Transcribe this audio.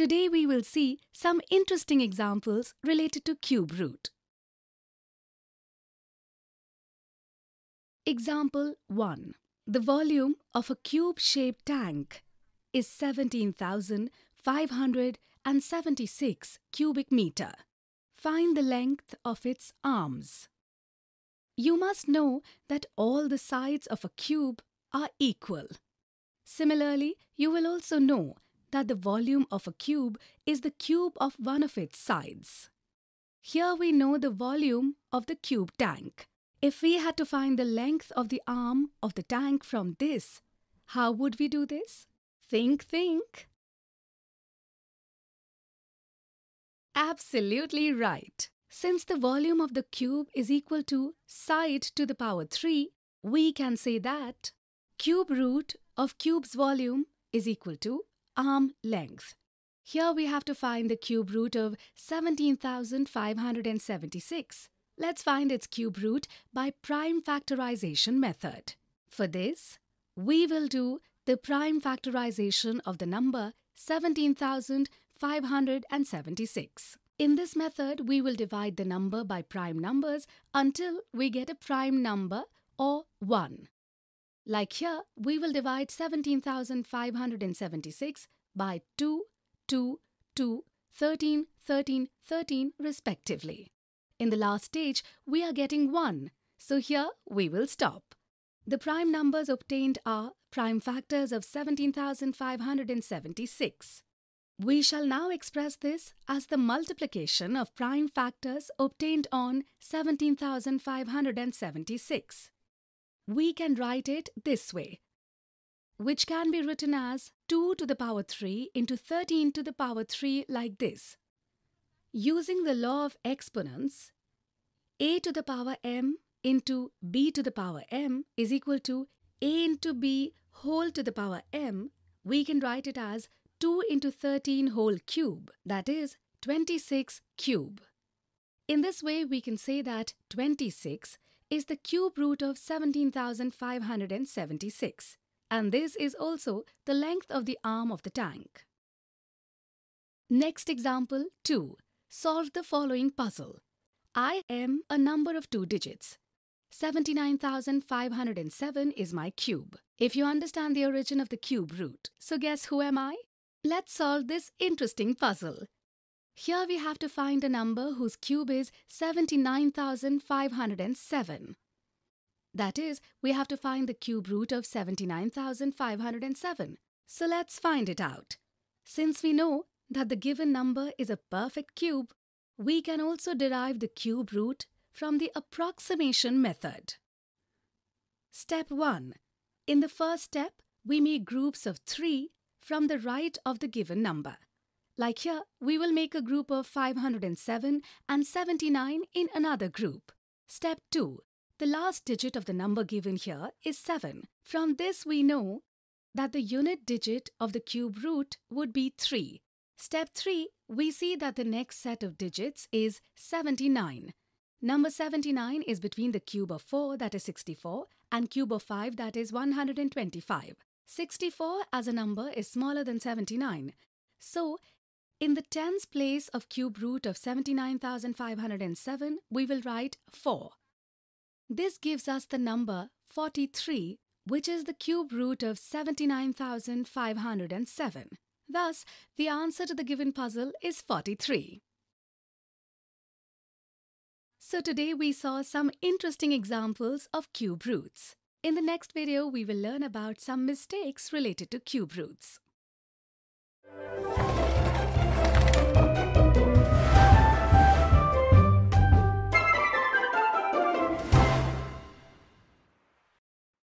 Today we will see some interesting examples related to cube root. Example 1. The volume of a cube-shaped tank is 17,576 cubic meter. Find the length of its arms. You must know that all the sides of a cube are equal. Similarly, you will also know that the volume of a cube is the cube of one of its sides. Here we know the volume of the cube tank. If we had to find the length of the arm of the tank from this, how would we do this? Think, think. Absolutely right. Since the volume of the cube is equal to side to the power 3, we can say that cube root of cube's volume is equal to arm length. Here we have to find the cube root of 17,576. Let's find its cube root by prime factorization method. For this, we will do the prime factorization of the number 17,576. In this method, we will divide the number by prime numbers until we get a prime number or 1. Like here, we will divide 17,576 by 2, 2, 2, 13, 13, 13 respectively. In the last stage, we are getting 1, so here we will stop. The prime numbers obtained are prime factors of 17,576. We shall now express this as the multiplication of prime factors obtained on 17,576 we can write it this way, which can be written as 2 to the power 3 into 13 to the power 3 like this. Using the law of exponents, a to the power m into b to the power m is equal to a into b whole to the power m, we can write it as 2 into 13 whole cube, that is 26 cube. In this way, we can say that 26 is the cube root of 17,576, and this is also the length of the arm of the tank. Next example 2. Solve the following puzzle. I am a number of two digits. 79,507 is my cube. If you understand the origin of the cube root, so guess who am I? Let's solve this interesting puzzle. Here we have to find a number whose cube is 79,507. That is, we have to find the cube root of 79,507. So let's find it out. Since we know that the given number is a perfect cube, we can also derive the cube root from the approximation method. Step 1. In the first step, we make groups of 3 from the right of the given number. Like here, we will make a group of 507 and 79 in another group. Step 2. The last digit of the number given here is 7. From this we know that the unit digit of the cube root would be 3. Step 3, we see that the next set of digits is 79. Number 79 is between the cube of 4, that is 64, and cube of 5, that is 125. 64 as a number is smaller than 79. So, in the tens place of cube root of 79,507, we will write 4. This gives us the number 43, which is the cube root of 79,507. Thus, the answer to the given puzzle is 43. So today we saw some interesting examples of cube roots. In the next video, we will learn about some mistakes related to cube roots.